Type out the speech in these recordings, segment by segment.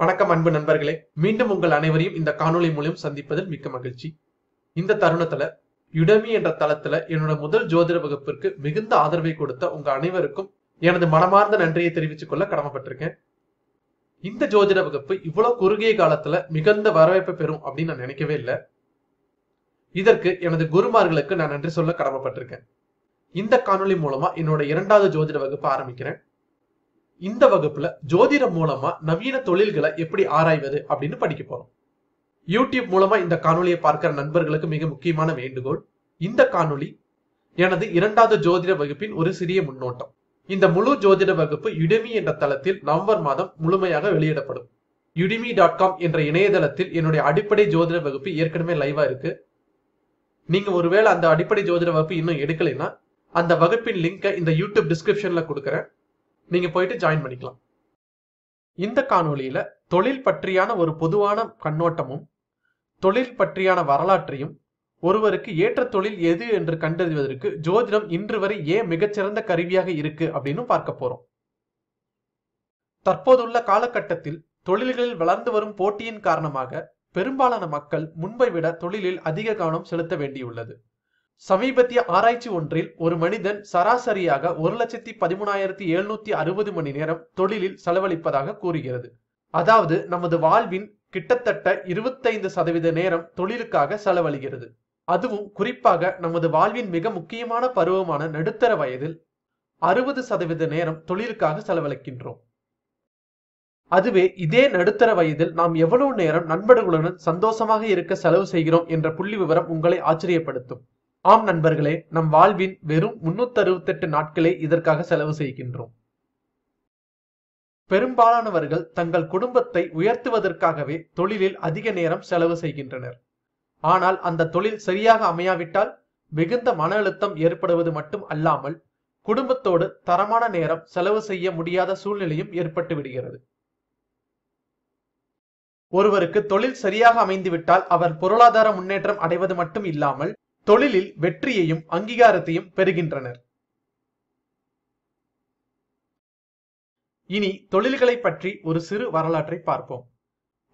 வணக்கம் அன்பு நண்பர்களே மீண்டும் உங்கள் அனைவரையும் இந்த காணொலி மூலம் சந்திப்பதில் மிக்க மகிழ்ச்சி இந்த தருணத்துல யுடமி என்ற தளத்துல என்னோட முதல் ஜோதிட வகுப்பிற்கு மிகுந்த ஆதரவை கொடுத்த உங்க அனைவருக்கும் எனது மனமார்ந்த நன்றியை தெரிவித்துக் கொள்ள கடமைப்பட்டிருக்கேன் இந்த ஜோதிட வகுப்பு இவ்வளவு குறுகிய காலத்துல மிகுந்த வரவேற்பை பெறும் அப்படின்னு நான் நினைக்கவே இல்லை இதற்கு எனது குருமார்களுக்கு நான் நன்றி சொல்ல கடமைப்பட்டிருக்கேன் இந்த காணொலி மூலமா என்னோட இரண்டாவது ஜோதிட வகுப்பு ஆரம்பிக்கிறேன் இந்த வகுப்புல ஜோதிடம் மூலமா நவீன தொழில்களை எப்படி ஆராய்வது அப்படின்னு படிக்க போறோம் யூடியூப் மூலமா இந்த காணொலியை பார்க்கிற நண்பர்களுக்கு மிக முக்கியமான வேண்டுகோள் இந்த காணொலி எனது இரண்டாவது ஜோதிட வகுப்பின் ஒரு சிறிய முன்னோட்டம் இந்த முழு ஜோதிட வகுப்பு யுடிமி என்ற தளத்தில் நவம்பர் மாதம் முழுமையாக வெளியிடப்படும் யுடிமி டாட் காம் என்ற இணையதளத்தில் என்னுடைய அடிப்படை ஜோதிட வகுப்பு ஏற்கனவே லைவா இருக்கு நீங்க ஒருவேளை அந்த அடிப்படை ஜோதிட வகுப்பு இன்னும் எடுக்கலைன்னா அந்த வகுப்பின் லிங்கை இந்த யூடியூப் டிஸ்கிரிப்ஷன்ல கொடுக்குறேன் நீங்க போயிட்டு ஜாயின் பண்ணிக்கலாம் இந்த காணொளியில தொழில் பற்றியான ஒரு பொதுவான கண்ணோட்டமும் தொழில் பற்றியான வரலாற்றையும் ஒருவருக்கு ஏற்ற தொழில் எது என்று கண்டறிவதற்கு ஜோதிடம் இன்று வரை ஏன் மிகச்சிறந்த கருவியாக இருக்கு அப்படின்னு பார்க்க போறோம் தற்போதுள்ள காலகட்டத்தில் தொழில்களில் வளர்ந்து வரும் போட்டியின் காரணமாக பெரும்பாலான மக்கள் முன்பை விட தொழிலில் அதிக கவனம் செலுத்த வேண்டியுள்ளது சமீபத்திய ஆராய்ச்சி ஒன்றில் ஒரு மனிதன் சராசரியாக ஒரு லட்சத்தி பதிமூணாயிரத்தி எழுநூத்தி அறுபது மணி நேரம் தொழிலில் செலவழிப்பதாக கூறுகிறது அதாவது நமது வாழ்வின் கிட்டத்தட்ட இருபத்தைந்து சதவீத நேரம் தொழிலுக்காக செலவழிகிறது அதுவும் குறிப்பாக நமது வாழ்வின் மிக முக்கியமான பருவமான நடுத்தர வயதில் அறுபது சதவீத நேரம் தொழிலுக்காக செலவழிக்கின்றோம் அதுவே இதே நடுத்தர வயதில் நாம் எவ்வளவு நேரம் நண்பர்களுடன் சந்தோஷமாக இருக்க செலவு செய்கிறோம் என்ற புள்ளி விவரம் உங்களை ஆச்சரியப்படுத்தும் ஆம் நண்பர்களே நம் வாழ்வின் வெறும் முன்னூத்தி அறுபத்தெட்டு நாட்களை இதற்காக செலவு செய்கின்றோம் பெரும்பாலானவர்கள் தங்கள் குடும்பத்தை உயர்த்துவதற்காகவே தொழிலில் அதிக நேரம் செலவு செய்கின்றனர் ஆனால் அந்த தொழில் சரியாக அமையாவிட்டால் மிகுந்த மன அழுத்தம் ஏற்படுவது மட்டும் அல்லாமல் குடும்பத்தோடு தரமான நேரம் செலவு செய்ய முடியாத சூழ்நிலையும் ஏற்பட்டு விடுகிறது ஒருவருக்கு தொழில் சரியாக அமைந்துவிட்டால் அவர் பொருளாதார முன்னேற்றம் அடைவது மட்டும் இல்லாமல் தொழிலில் வெற்றியையும் அங்கீகாரத்தையும் பெறுகின்றனர் இனி தொழில்களை பற்றி ஒரு சிறு வரலாற்றை பார்ப்போம்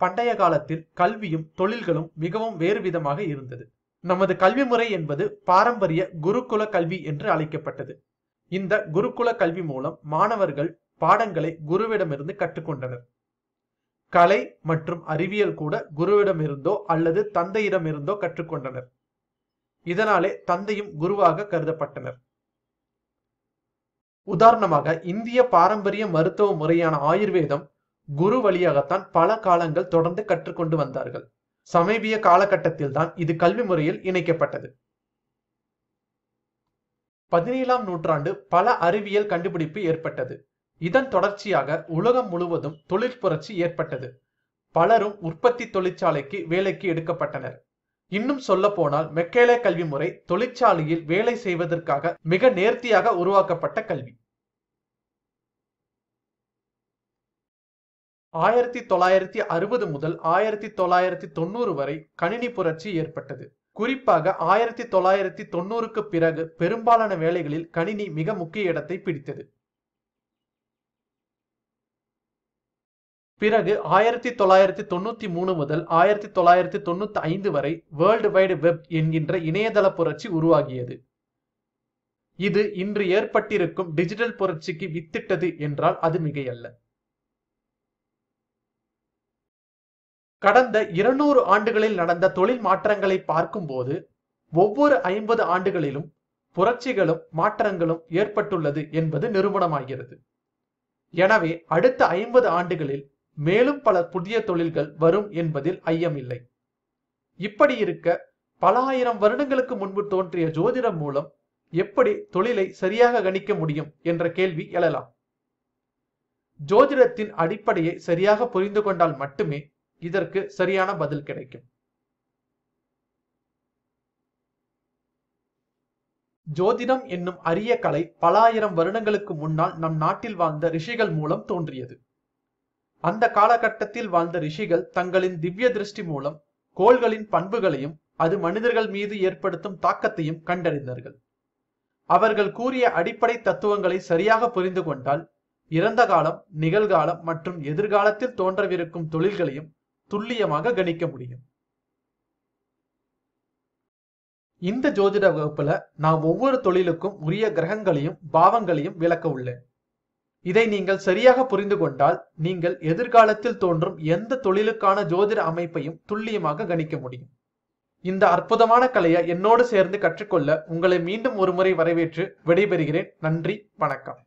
பண்டைய காலத்தில் கல்வியும் தொழில்களும் மிகவும் வேறு விதமாக இருந்தது நமது கல்வி முறை என்பது பாரம்பரிய குருகுல கல்வி என்று அழைக்கப்பட்டது இந்த குருகுல கல்வி மூலம் மாணவர்கள் பாடங்களை குருவிடமிருந்து கற்றுக்கொண்டனர் கலை மற்றும் அறிவியல் கூட குருவிடமிருந்தோ அல்லது தந்தையிடமிருந்தோ கற்றுக்கொண்டனர் இதனாலே தந்தையும் குருவாக கருதப்பட்டனர் உதாரணமாக இந்திய பாரம்பரிய மருத்துவ முறையான ஆயுர்வேதம் குரு வழியாகத்தான் பல காலங்கள் தொடர்ந்து கற்றுக்கொண்டு வந்தார்கள் சமீபிய காலகட்டத்தில் தான் இது கல்வி முறையில் இணைக்கப்பட்டது பதினேழாம் நூற்றாண்டு பல அறிவியல் கண்டுபிடிப்பு ஏற்பட்டது இதன் தொடர்ச்சியாக உலகம் முழுவதும் தொழிற்புரட்சி ஏற்பட்டது பலரும் உற்பத்தி தொழிற்சாலைக்கு வேலைக்கு எடுக்கப்பட்டனர் இன்னும் சொல்ல போனால் மெக்கேலே கல்வி முறை தொழிற்சாலையில் வேலை செய்வதற்காக மிக நேர்த்தியாக உருவாக்கப்பட்ட கல்வி ஆயிரத்தி தொள்ளாயிரத்தி அறுபது முதல் ஆயிரத்தி தொள்ளாயிரத்தி தொண்ணூறு வரை கணினி புரட்சி ஏற்பட்டது குறிப்பாக ஆயிரத்தி தொள்ளாயிரத்தி தொண்ணூறுக்கு பிறகு பெரும்பாலான வேலைகளில் கணினி மிக முக்கிய இடத்தை பிடித்தது பிறகு ஆயிரத்தி தொள்ளாயிரத்தி தொண்ணூத்தி மூணு முதல் ஆயிரத்தி தொள்ளாயிரத்தி தொண்ணூத்தி ஐந்து வரை வேர்ல்டு வைடு வெப் என்கின்ற இணையதள புரட்சி உருவாகியது இது இன்று ஏற்பட்டிருக்கும் டிஜிட்டல் புரட்சிக்கு வித்திட்டது என்றால் அது மிகையல்ல கடந்த இருநூறு ஆண்டுகளில் நடந்த தொழில் மாற்றங்களை பார்க்கும்போது ஒவ்வொரு ஐம்பது ஆண்டுகளிலும் புரட்சிகளும் மாற்றங்களும் ஏற்பட்டுள்ளது என்பது நிரூபணமாகிறது எனவே அடுத்த ஐம்பது ஆண்டுகளில் மேலும் பல புதிய தொழில்கள் வரும் என்பதில் ஐயமில்லை இப்படி இருக்க பல ஆயிரம் வருடங்களுக்கு முன்பு தோன்றிய ஜோதிடம் மூலம் எப்படி தொழிலை சரியாக கணிக்க முடியும் என்ற கேள்வி எழலாம் ஜோதிடத்தின் அடிப்படையை சரியாக புரிந்து கொண்டால் மட்டுமே இதற்கு சரியான பதில் கிடைக்கும் ஜோதிடம் என்னும் அரிய கலை பல ஆயிரம் வருடங்களுக்கு முன்னால் நம் நாட்டில் வாழ்ந்த ரிஷிகள் மூலம் தோன்றியது அந்த காலகட்டத்தில் வாழ்ந்த ரிஷிகள் தங்களின் திவ்ய திருஷ்டி மூலம் கோள்களின் பண்புகளையும் அது மனிதர்கள் மீது ஏற்படுத்தும் தாக்கத்தையும் கண்டறிந்தார்கள் அவர்கள் கூறிய அடிப்படை தத்துவங்களை சரியாக புரிந்து கொண்டால் இறந்த காலம் நிகழ்காலம் மற்றும் எதிர்காலத்தில் தோன்றவிருக்கும் தொழில்களையும் துல்லியமாக கணிக்க முடியும் இந்த ஜோதிட வகுப்புல நான் ஒவ்வொரு தொழிலுக்கும் உரிய கிரகங்களையும் பாவங்களையும் விளக்க உள்ளேன் இதை நீங்கள் சரியாக புரிந்து கொண்டால் நீங்கள் எதிர்காலத்தில் தோன்றும் எந்த தொழிலுக்கான ஜோதிட அமைப்பையும் துல்லியமாக கணிக்க முடியும் இந்த அற்புதமான கலையை என்னோடு சேர்ந்து கற்றுக்கொள்ள உங்களை மீண்டும் ஒருமுறை வரவேற்று விடைபெறுகிறேன் நன்றி வணக்கம்